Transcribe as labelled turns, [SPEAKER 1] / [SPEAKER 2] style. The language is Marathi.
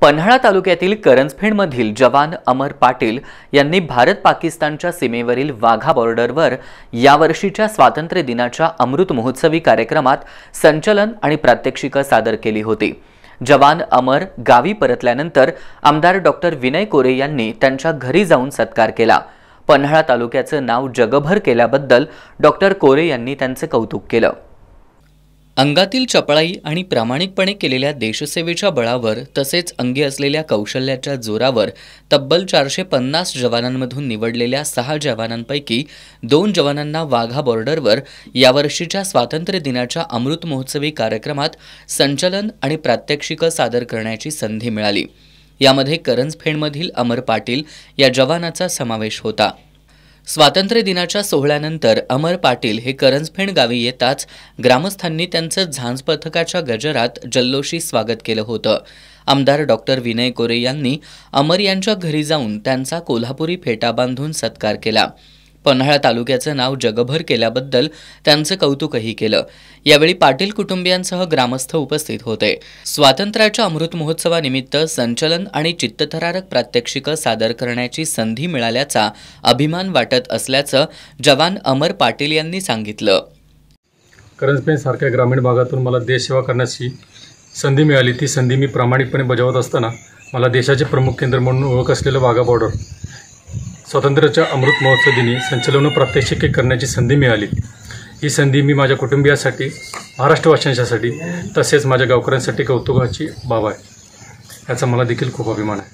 [SPEAKER 1] पन्हाळा तालुक्यातील करंजफेडमधील जवान अमर पाटील यांनी भारत पाकिस्तानच्या सीमेवरील वाघा बॉर्डरवर यावर्षीच्या स्वातंत्र्य दिनाच्या अमृत महोत्सवी कार्यक्रमात संचलन आणि प्रात्यक्षिकं सादर केली होती जवान अमर गावी परतल्यानंतर आमदार डॉक्टर विनय कोरे यांनी त्यांच्या घरी जाऊन सत्कार केला पन्हाळा तालुक्याचं नाव जगभर केल्याबद्दल डॉक्टर कोरे यांनी त्यांचं कौतुक केलं अंगातील चपळाई आणि प्रामाणिकपणे केलेल्या देशसेवेच्या बळावर तसेच अंगी असलेल्या कौशल्याच्या जोरावर तब्बल चारशे पन्नास जवानांमधून निवडलेल्या सहा जवानांपैकी दोन जवानांना वाघा बॉर्डरवर यावर्षीच्या स्वातंत्र्य दिनाच्या अमृत महोत्सवी कार्यक्रमात संचलन आणि प्रात्यक्षिकं सादर करण्याची संधी मिळाली यामध्ये करंजफेणमधील अमर पाटील या जवानाचा समावेश होता स्वातंत्र्य दिनाच्या सोहळ्यानंतर अमर पाटील हे करंजफेण गावी येताच ग्रामस्थांनी त्यांचं झांज पथकाच्या गजरात जल्लोषी स्वागत केलं होतं आमदार डॉक्टर विनय कोरे यांनी अमर यांच्या घरी जाऊन त्यांचा कोल्हापुरी फेटा बांधून सत्कार केला पन्हाळा तालुक्याचं नाव जगभर केल्याबद्दल त्यांचं कौतुकही केलं यावेळी पाटील कुटुंबियांसह ग्रामस्थ उपस्थित होते स्वातंत्र्याच्या अमृत महोत्सवानिमित्त संचलन आणि चित्तथरारक प्रात्यक्षिकं सादर करण्याची संधी मिळाल्याचा अभिमान वाटत असल्याचं जवान अमर पाटील यांनी सांगितलं
[SPEAKER 2] सारख्या ग्रामीण भागातून मला देश सेवा करण्याची संधी मिळाली ती संधी मी प्रामाणिकपणे बजावत असताना मला देशाचे प्रमुख केंद्र म्हणून ओळख असलेलं वाघा बॉर्डर स्वातंत्र्याच्या अमृत महोत्सव दिनी संचलन प्रात्यक्षिके करण्याची संधी मिळाली ही संधी मी माझ्या कुटुंबियासाठी महाराष्ट्रवासियांच्यासाठी तसेच माझ्या गावकऱ्यांसाठी कौतुकाची बाब आहे याचा मला देखील खूप अभिमान आहे